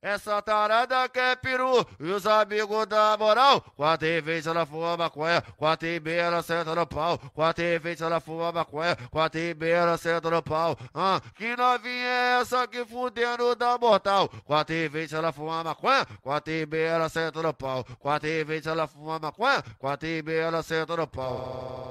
Essa tarada quer é peru e os amigos da moral. Quatro e vinte ela fuma maconha, quatro e meia ela senta no pau. Quatro e vinte ela fuma maconha, quatro e meia ela senta no pau. Ah, que novinha é essa que fudendo da mortal? Quatro e vinte ela fuma maconha, quatro e meia ela senta no pau. Quatro e vinte ela fuma maconha, quatro e meia ela senta no pau.